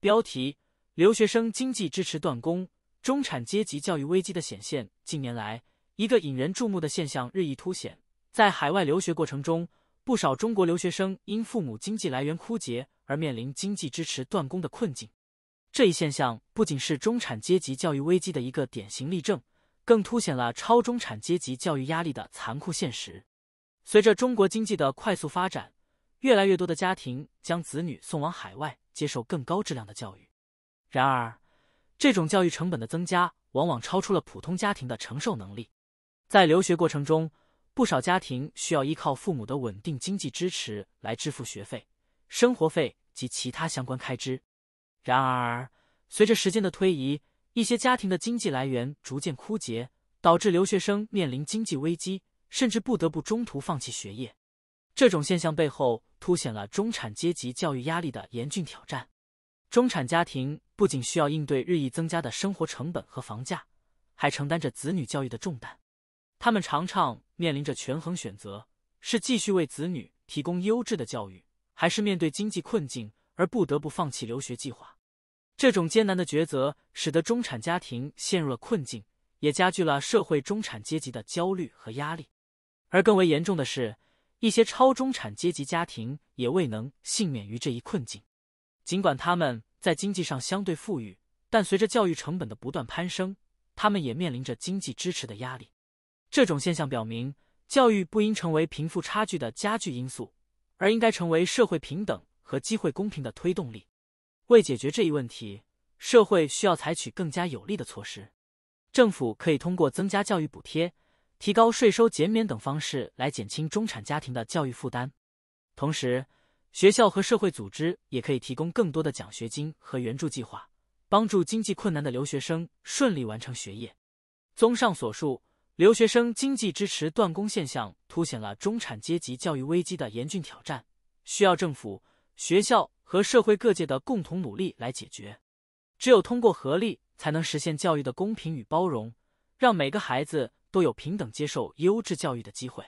标题：留学生经济支持断供，中产阶级教育危机的显现。近年来，一个引人注目的现象日益凸显：在海外留学过程中，不少中国留学生因父母经济来源枯竭而面临经济支持断供的困境。这一现象不仅是中产阶级教育危机的一个典型例证，更凸显了超中产阶级教育压力的残酷现实。随着中国经济的快速发展，越来越多的家庭将子女送往海外。接受更高质量的教育，然而，这种教育成本的增加往往超出了普通家庭的承受能力。在留学过程中，不少家庭需要依靠父母的稳定经济支持来支付学费、生活费及其他相关开支。然而，随着时间的推移，一些家庭的经济来源逐渐枯竭，导致留学生面临经济危机，甚至不得不中途放弃学业。这种现象背后。凸显了中产阶级教育压力的严峻挑战。中产家庭不仅需要应对日益增加的生活成本和房价，还承担着子女教育的重担。他们常常面临着权衡选择：是继续为子女提供优质的教育，还是面对经济困境而不得不放弃留学计划。这种艰难的抉择使得中产家庭陷入了困境，也加剧了社会中产阶级的焦虑和压力。而更为严重的是。一些超中产阶级家庭也未能幸免于这一困境，尽管他们在经济上相对富裕，但随着教育成本的不断攀升，他们也面临着经济支持的压力。这种现象表明，教育不应成为贫富差距的加剧因素，而应该成为社会平等和机会公平的推动力。为解决这一问题，社会需要采取更加有力的措施。政府可以通过增加教育补贴。提高税收减免等方式来减轻中产家庭的教育负担，同时学校和社会组织也可以提供更多的奖学金和援助计划，帮助经济困难的留学生顺利完成学业。综上所述，留学生经济支持断供现象凸显了中产阶级教育危机的严峻挑战，需要政府、学校和社会各界的共同努力来解决。只有通过合力，才能实现教育的公平与包容，让每个孩子。都有平等接受优质教育的机会。